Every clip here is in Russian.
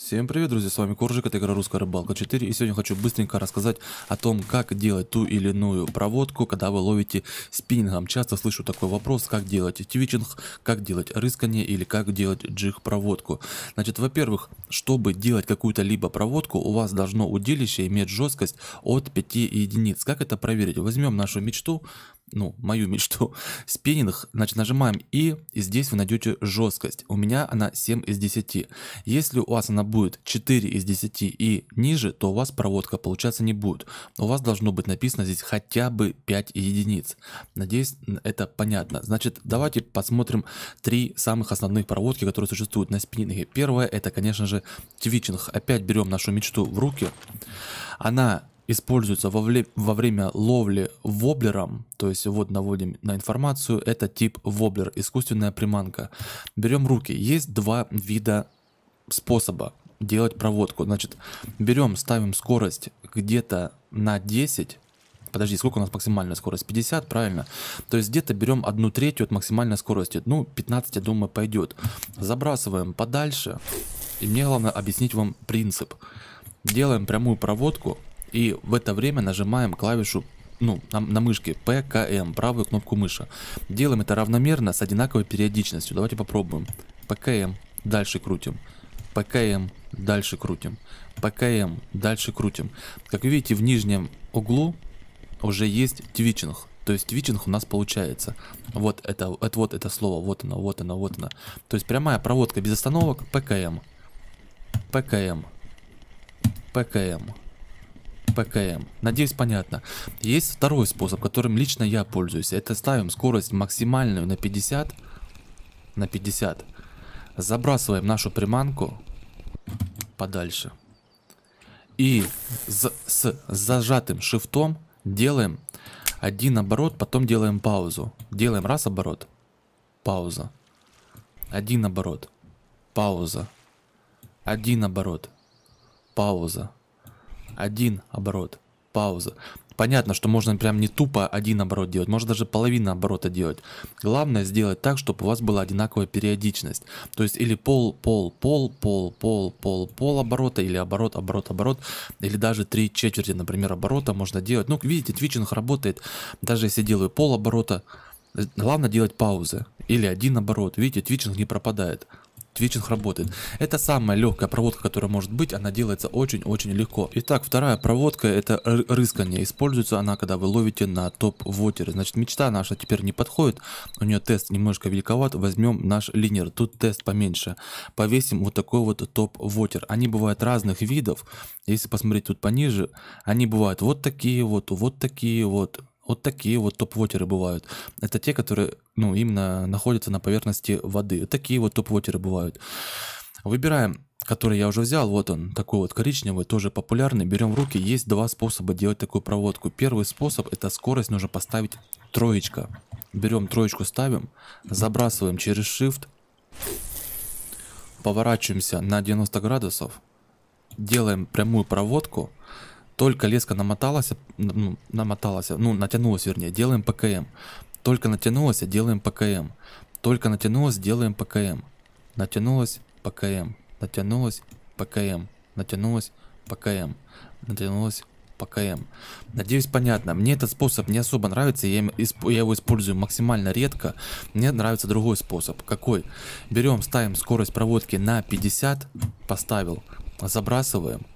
Всем привет, друзья, с вами Коржик, это игра Русская Рыбалка 4, и сегодня хочу быстренько рассказать о том, как делать ту или иную проводку, когда вы ловите спиннингом. Часто слышу такой вопрос, как делать твичинг, как делать рыскание или как делать джиг-проводку. Значит, во-первых, чтобы делать какую-то либо проводку, у вас должно удилище иметь жесткость от 5 единиц. Как это проверить? Возьмем нашу мечту, ну, мою мечту, спиннинг, значит, нажимаем И, и здесь вы найдете жесткость. У меня она 7 из 10. Если у вас она будет 4 из 10 и ниже, то у вас проводка получаться не будет. У вас должно быть написано здесь хотя бы 5 единиц. Надеюсь, это понятно. Значит, давайте посмотрим три самых основных проводки, которые существуют на спиннинге. Первое, это, конечно же, твичинг. Опять берем нашу мечту в руки. Она используется во, вле... во время ловли воблером, то есть вот наводим на информацию, это тип воблер, искусственная приманка. Берем руки, есть два вида способа делать проводку. Значит, берем, ставим скорость где-то на 10, Подожди, сколько у нас максимальная скорость? 50, правильно? То есть где-то берем одну третью от максимальной скорости. Ну, 15, я думаю, пойдет. Забрасываем подальше. И мне главное объяснить вам принцип. Делаем прямую проводку и в это время нажимаем клавишу ну, на, на мышке ПКМ, правую кнопку мыши. Делаем это равномерно с одинаковой периодичностью. Давайте попробуем. ПКМ, дальше крутим. ПКМ, дальше крутим. ПКМ, дальше крутим. Как вы видите, в нижнем углу уже есть твичинг. То есть твичинг у нас получается. Вот это, это, вот это слово, вот оно, вот оно, вот оно. То есть прямая проводка без остановок, ПКМ. ПКМ. ПКМ. БКМ. Надеюсь, понятно. Есть второй способ, которым лично я пользуюсь. Это ставим скорость максимальную на 50. На 50. Забрасываем нашу приманку подальше. И с, с зажатым шифтом делаем один оборот, потом делаем паузу. Делаем раз оборот, пауза. Один оборот, пауза. Один оборот, пауза один оборот, пауза. Понятно, что можно прям не тупо один оборот делать, можно даже половину оборота делать. Главное сделать так, чтобы у вас была одинаковая периодичность. То есть или пол, пол, пол, пол, пол, пол, пол оборота, или оборот, оборот, оборот, или даже три четверти, например, оборота можно делать. Ну, видите, твичинг работает, даже если делаю пол оборота, главное делать паузы. Или один оборот, видите, твичинг не пропадает. Твичинг работает. Это самая легкая проводка, которая может быть, она делается очень-очень легко. Итак, вторая проводка это рыскание. Используется она, когда вы ловите на топ-вотере. Значит, мечта наша теперь не подходит, у нее тест немножко великоват, возьмем наш линер, тут тест поменьше. Повесим вот такой вот топ-вотер. Они бывают разных видов, если посмотреть тут пониже, они бывают вот такие вот, вот такие вот, вот такие вот топ-вотеры бывают. Это те, которые, ну, именно находятся на поверхности воды. Такие вот топ-вотеры бывают. Выбираем, который я уже взял, вот он, такой вот коричневый, тоже популярный. Берем в руки, есть два способа делать такую проводку. Первый способ, это скорость нужно поставить троечка. Берем троечку, ставим, забрасываем через Shift, поворачиваемся на 90 градусов, делаем прямую проводку, только леска намоталась, ну, намоталась, ну, натянулась, вернее, делаем ПКМ. Только натянулась, делаем ПКМ. Только натянулась, делаем ПКМ. Натянулась, ПКМ. Натянулась, ПКМ. Натянулась, ПКМ. Натянулась, ПКМ. Надеюсь, понятно. Мне этот способ не особо нравится, я, я его использую максимально редко. Мне нравится другой способ. Какой? Берем, ставим скорость проводки на 50, поставил, забрасываем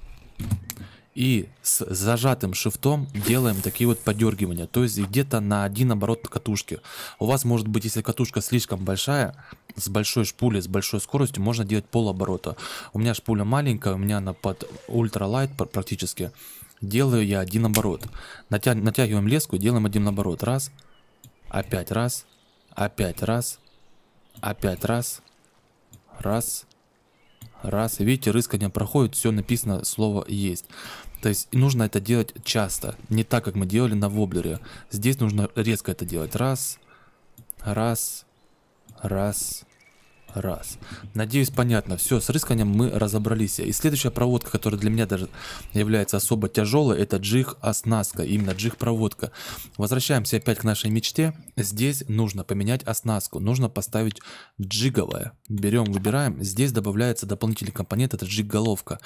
и с зажатым шифтом делаем такие вот подергивания, то есть где-то на один оборот катушки. У вас может быть, если катушка слишком большая, с большой шпулей, с большой скоростью, можно делать пол оборота. У меня шпуля маленькая, у меня она под ультралайт практически. Делаю я один оборот. Натя... Натягиваем леску, делаем один оборот. Раз, опять раз, опять раз, опять раз, раз, раз. Видите, рыскание проходит, все написано, слово есть. То есть нужно это делать часто, не так, как мы делали на воблере. Здесь нужно резко это делать. Раз, раз, раз, раз. Надеюсь, понятно. Все, с рысканием мы разобрались. И следующая проводка, которая для меня даже является особо тяжелой, это джиг оснастка, именно джиг проводка. Возвращаемся опять к нашей мечте. Здесь нужно поменять оснастку, нужно поставить джиговое. Берем, выбираем. Здесь добавляется дополнительный компонент, это джиг головка.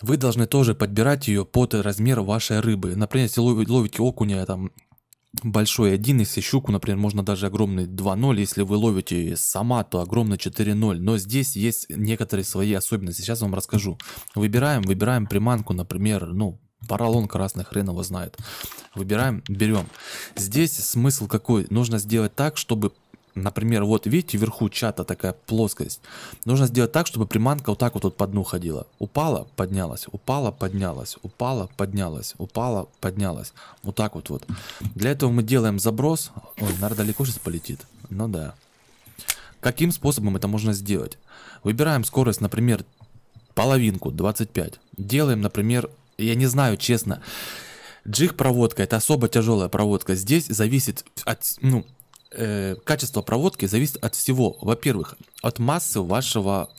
Вы должны тоже подбирать ее под размер вашей рыбы. Например, если ловите окуня, там большой 1, если щуку, например, можно даже огромный 2-0, если вы ловите сама, то огромный 4-0, но здесь есть некоторые свои особенности, сейчас вам расскажу. Выбираем, выбираем приманку, например, ну, Поролон красный хрен его знает. Выбираем, берем. Здесь смысл какой? Нужно сделать так, чтобы Например, вот видите, вверху чата такая плоскость. Нужно сделать так, чтобы приманка вот так вот, вот по дну ходила. Упала, поднялась, упала, поднялась, упала, поднялась, упала, поднялась. Вот так вот вот. Для этого мы делаем заброс. Ой, наверное, далеко сейчас полетит. Ну да. Каким способом это можно сделать? Выбираем скорость, например, половинку, 25. Делаем, например, я не знаю, честно, джиг проводка, это особо тяжелая проводка. Здесь зависит от, ну, э, качество проводки зависит от всего. Во-первых, от массы вашего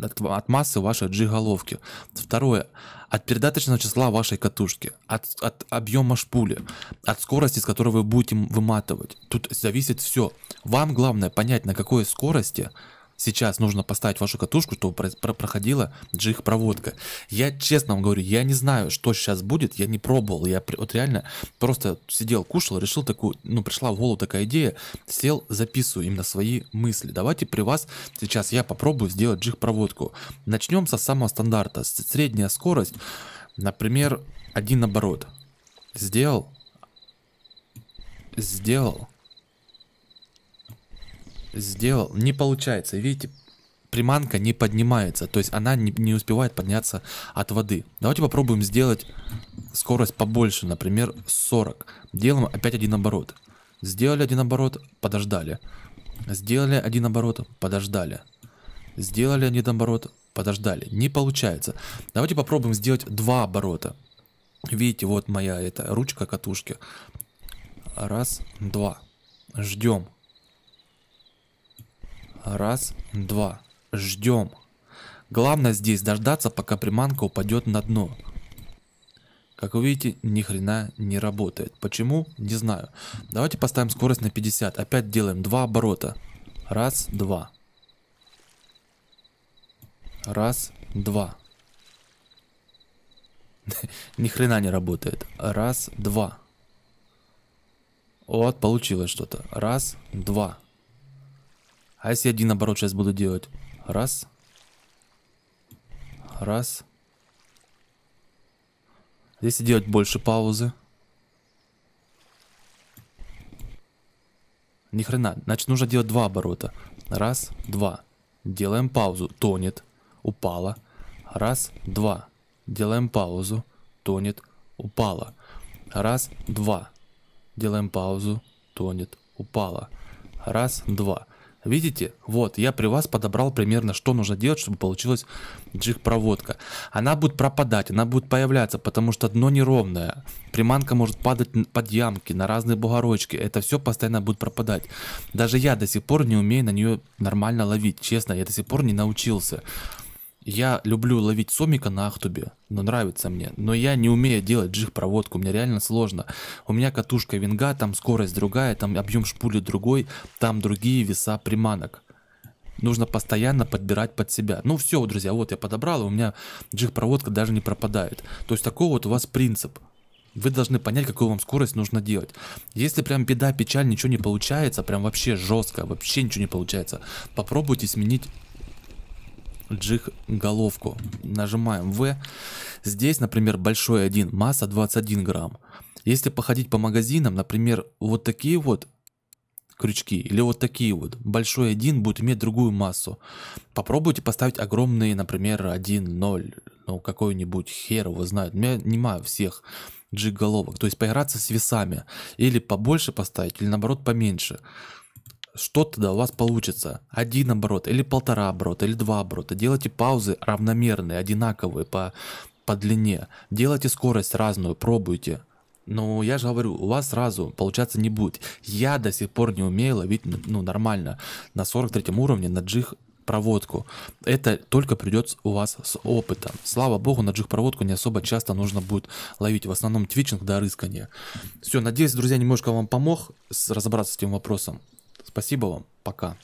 от, от массы вашей джиголовки, Второе, от передаточного числа вашей катушки, от, от объема шпули, от скорости, с которой вы будете выматывать. Тут зависит все. Вам главное понять, на какой скорости сейчас нужно поставить вашу катушку, чтобы проходила джиг проводка. Я честно вам говорю, я не знаю, что сейчас будет, я не пробовал, я вот реально просто сидел, кушал, решил такую, ну пришла в голову такая идея, сел, записываю именно свои мысли. Давайте при вас сейчас я попробую сделать джиг проводку. Начнем со самого стандарта, средняя скорость, например, один оборот. Сделал, сделал, сделал, не получается. Видите, приманка не поднимается, то есть она не, не успевает подняться от воды. Давайте попробуем сделать скорость побольше, например, 40. Делаем опять один оборот. Сделали один оборот, подождали. Сделали один оборот, подождали. Сделали один оборот, подождали. Не получается. Давайте попробуем сделать два оборота. Видите, вот моя эта ручка катушки. Раз, два. Ждем. Раз, два. Ждем. Главное здесь дождаться, пока приманка упадет на дно. Как вы видите, ни хрена не работает. Почему? Не знаю. Давайте поставим скорость на 50. Опять делаем два оборота. Раз, два. Раз, два. Ни хрена не работает. Раз, два. Вот, получилось что-то. Раз, два. А если один оборот сейчас буду делать? Раз. Раз. Здесь делать больше паузы. Ни хрена. Значит, нужно делать два оборота. Раз, два. Делаем паузу. Тонет. Упала. Раз, два. Делаем паузу. Тонет. Упала. Раз, два. Делаем паузу. Тонет. Упала. Раз, два. Видите? Вот, я при вас подобрал примерно, что нужно делать, чтобы получилась джиг-проводка. Она будет пропадать, она будет появляться, потому что дно неровное. Приманка может падать под ямки, на разные бугорочки. Это все постоянно будет пропадать. Даже я до сих пор не умею на нее нормально ловить. Честно, я до сих пор не научился. Я люблю ловить сомика на ахтубе, но нравится мне. Но я не умею делать джиг-проводку, мне реально сложно. У меня катушка винга, там скорость другая, там объем шпули другой, там другие веса приманок. Нужно постоянно подбирать под себя. Ну все, друзья, вот я подобрал, у меня джиг-проводка даже не пропадает. То есть такой вот у вас принцип. Вы должны понять, какую вам скорость нужно делать. Если прям беда, печаль, ничего не получается, прям вообще жестко, вообще ничего не получается, попробуйте сменить джиг головку. Нажимаем В. Здесь, например, большой один масса 21 грамм. Если походить по магазинам, например, вот такие вот крючки или вот такие вот. Большой один будет иметь другую массу. Попробуйте поставить огромные, например, 1.0, ну какой-нибудь хер его знает. У меня нема всех джиг головок. То есть поиграться с весами. Или побольше поставить, или наоборот поменьше что то да у вас получится. Один оборот, или полтора оборота, или два оборота. Делайте паузы равномерные, одинаковые по, по длине. Делайте скорость разную, пробуйте. Но я же говорю, у вас сразу получаться не будет. Я до сих пор не умею ловить ну, нормально на 43 уровне на джих проводку. Это только придет у вас с опытом. Слава богу, на джих проводку не особо часто нужно будет ловить. В основном твичинг до рыскания. Все, надеюсь, друзья, немножко вам помог с, разобраться с этим вопросом. Спасибо вам. Пока.